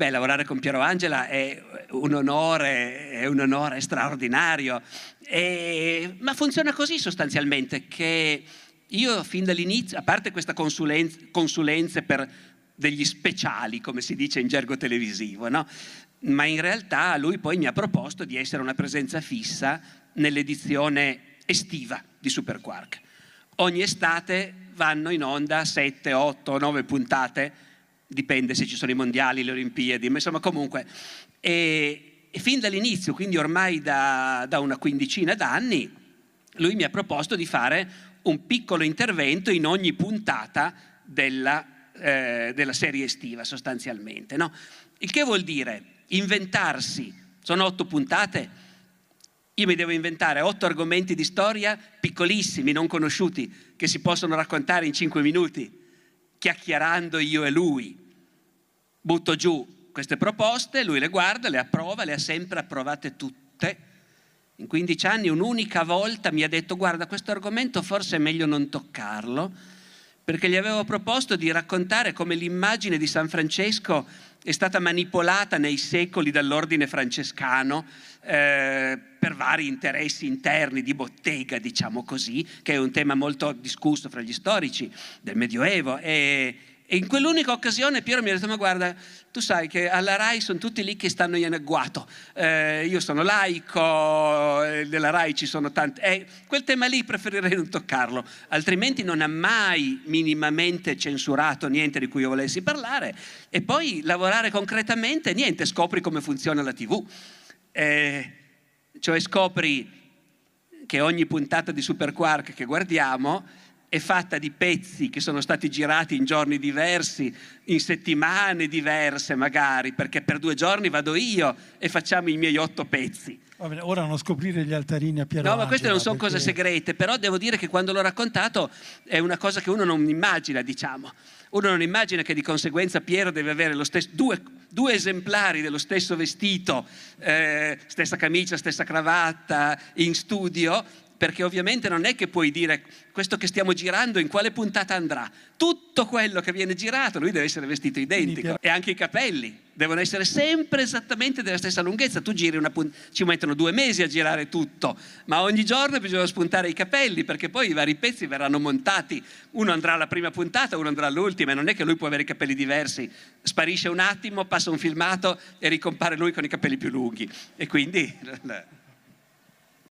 Beh, lavorare con Piero Angela è un onore, è un onore straordinario, e, ma funziona così sostanzialmente che io fin dall'inizio, a parte queste consulenza, consulenze per degli speciali, come si dice in gergo televisivo, no? ma in realtà lui poi mi ha proposto di essere una presenza fissa nell'edizione estiva di Superquark. Ogni estate vanno in onda 7, 8, 9 puntate dipende se ci sono i mondiali, le Olimpiadi, ma insomma comunque. E, e fin dall'inizio, quindi ormai da, da una quindicina d'anni, lui mi ha proposto di fare un piccolo intervento in ogni puntata della, eh, della serie estiva sostanzialmente. No? Il che vuol dire inventarsi, sono otto puntate, io mi devo inventare otto argomenti di storia piccolissimi, non conosciuti, che si possono raccontare in cinque minuti, chiacchierando io e lui. Butto giù queste proposte, lui le guarda, le approva, le ha sempre approvate tutte. In 15 anni un'unica volta mi ha detto guarda questo argomento forse è meglio non toccarlo perché gli avevo proposto di raccontare come l'immagine di San Francesco è stata manipolata nei secoli dall'ordine francescano eh, per vari interessi interni di bottega, diciamo così, che è un tema molto discusso fra gli storici del Medioevo. E, e in quell'unica occasione Piero mi ha detto, ma guarda, tu sai che alla RAI sono tutti lì che stanno in agguato, eh, io sono laico, eh, della RAI ci sono tanti, eh, quel tema lì preferirei non toccarlo, altrimenti non ha mai minimamente censurato niente di cui io volessi parlare e poi lavorare concretamente, niente, scopri come funziona la TV, eh, cioè scopri che ogni puntata di Superquark che guardiamo è fatta di pezzi che sono stati girati in giorni diversi, in settimane diverse magari, perché per due giorni vado io e facciamo i miei otto pezzi. Vabbè, ora non scoprire gli altarini a Piero No, ma queste non sono perché... cose segrete, però devo dire che quando l'ho raccontato è una cosa che uno non immagina, diciamo. Uno non immagina che di conseguenza Piero deve avere stesso, due, due, esemplari dello stesso vestito, eh, stessa camicia, stessa cravatta, in studio, perché ovviamente non è che puoi dire questo che stiamo girando in quale puntata andrà. Tutto quello che viene girato, lui deve essere vestito identico e anche i capelli devono essere sempre esattamente della stessa lunghezza. Tu giri una puntata, ci mettono due mesi a girare tutto, ma ogni giorno bisogna spuntare i capelli perché poi i vari pezzi verranno montati. Uno andrà alla prima puntata, uno andrà all'ultima e non è che lui può avere i capelli diversi. Sparisce un attimo, passa un filmato e ricompare lui con i capelli più lunghi. E quindi...